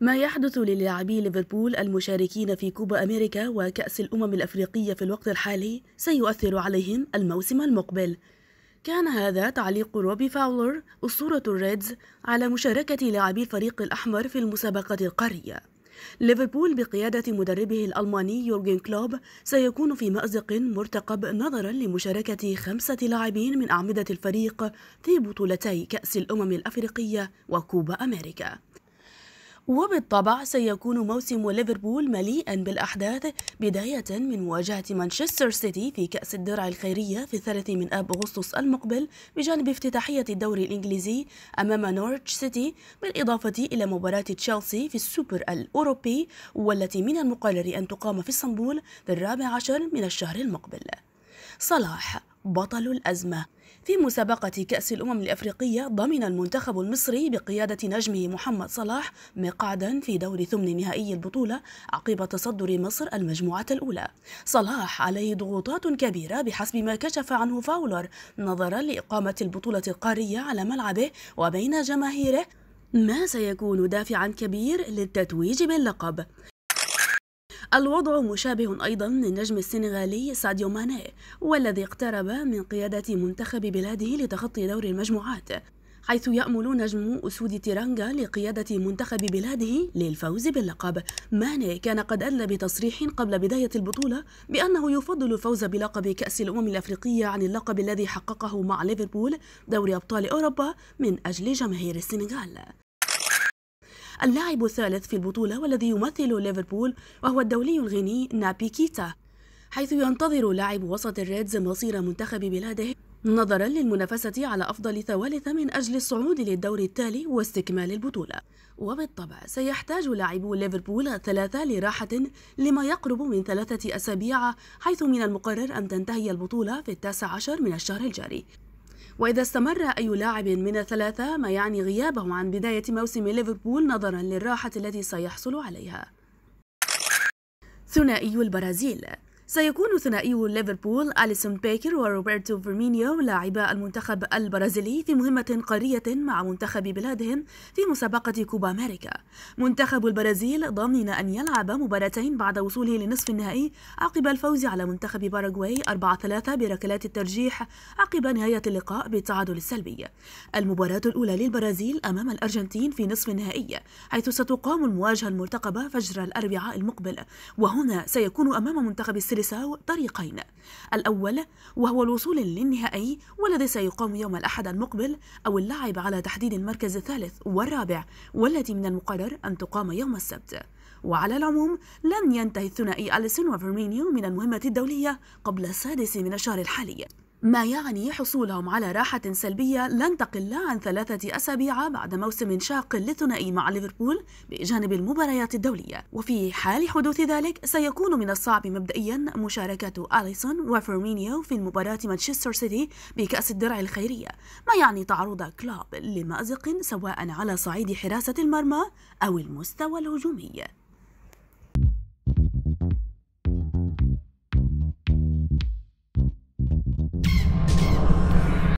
ما يحدث للاعبي ليفربول المشاركين في كوبا أمريكا وكأس الأمم الأفريقية في الوقت الحالي سيؤثر عليهم الموسم المقبل كان هذا تعليق روبي فاولر أسطورة الريدز على مشاركة لاعبي الفريق الأحمر في المسابقة القارية ليفربول بقيادة مدربه الألماني يورجن كلوب سيكون في مأزق مرتقب نظرا لمشاركة خمسة لاعبين من أعمدة الفريق في بطولتي كأس الأمم الأفريقية وكوبا أمريكا وبالطبع سيكون موسم ليفربول مليئا بالأحداث بداية من مواجهة مانشستر سيتي في كأس الدرع الخيرية في الثالث من آب أغسطس المقبل بجانب افتتاحية الدوري الإنجليزي أمام نورتش سيتي بالإضافة إلى مباراة تشيلسي في السوبر الأوروبي والتي من المقرر أن تقام في اسطنبول في الرابع عشر من الشهر المقبل صلاح بطل الأزمة في مسابقة كأس الأمم الأفريقية ضمن المنتخب المصري بقيادة نجمه محمد صلاح مقعدا في دور ثمن نهائي البطولة عقب تصدر مصر المجموعة الأولى صلاح عليه ضغوطات كبيرة بحسب ما كشف عنه فاولر نظرا لإقامة البطولة القارية على ملعبه وبين جماهيره ما سيكون دافعا كبير للتتويج باللقب الوضع مشابه أيضا للنجم السنغالي ساديو ماني والذي اقترب من قيادة منتخب بلاده لتخطي دور المجموعات حيث يأمل نجم أسود تيرانغا لقيادة منتخب بلاده للفوز باللقب ماني كان قد أدلى بتصريح قبل بداية البطولة بأنه يفضل الفوز بلقب كأس الأمم الأفريقية عن اللقب الذي حققه مع ليفربول دوري أبطال أوروبا من أجل جماهير السنغال اللاعب الثالث في البطولة والذي يمثل ليفربول وهو الدولي الغيني نابي كيتا حيث ينتظر لاعب وسط الريدز مصير منتخب بلاده نظرا للمنافسة على أفضل ثوالث من أجل الصعود للدور التالي واستكمال البطولة وبالطبع سيحتاج لاعبو ليفربول الثلاثة لراحة لما يقرب من ثلاثة أسابيع حيث من المقرر أن تنتهي البطولة في التاسع عشر من الشهر الجاري وإذا استمر أي لاعب من الثلاثة ما يعني غيابه عن بداية موسم ليفربول نظرا للراحة التي سيحصل عليها ثنائي البرازيل سيكون ثنائي ليفربول أليسون بيكر وروبرتو فيرمينيو لاعبا المنتخب البرازيلي في مهمة قارية مع منتخب بلادهم في مسابقة كوبا أمريكا منتخب البرازيل ضامن أن يلعب مباراتين بعد وصوله لنصف النهائي عقب الفوز على منتخب باراغواي 4-3 بركلات الترجيح عقب نهاية اللقاء بالتعادل السلبي المباراة الأولى للبرازيل أمام الأرجنتين في نصف النهائي حيث ستقام المواجهة المرتقبة فجر الأربعاء المقبل وهنا سيكون أمام منتخب السلبي سيليساو طريقين الأول وهو الوصول للنهائي والذي سيقام يوم الأحد المقبل أو اللعب على تحديد المركز الثالث والرابع والتي من المقرر أن تقام يوم السبت وعلى العموم لن ينتهي الثنائي أليسون وفيرمينيو من المهمة الدولية قبل السادس من الشهر الحالي ما يعني حصولهم على راحة سلبية لن تقل عن ثلاثة أسابيع بعد موسم شاق للثنائي مع ليفربول بجانب المباريات الدولية وفي حال حدوث ذلك سيكون من الصعب مبدئيا مشاركة أليسون وفيرمينيو في مباراة مانشستر سيتي بكأس الدرع الخيرية ما يعني تعرض كلوب لمأزق سواء على صعيد حراسة المرمى أو المستوى الهجومي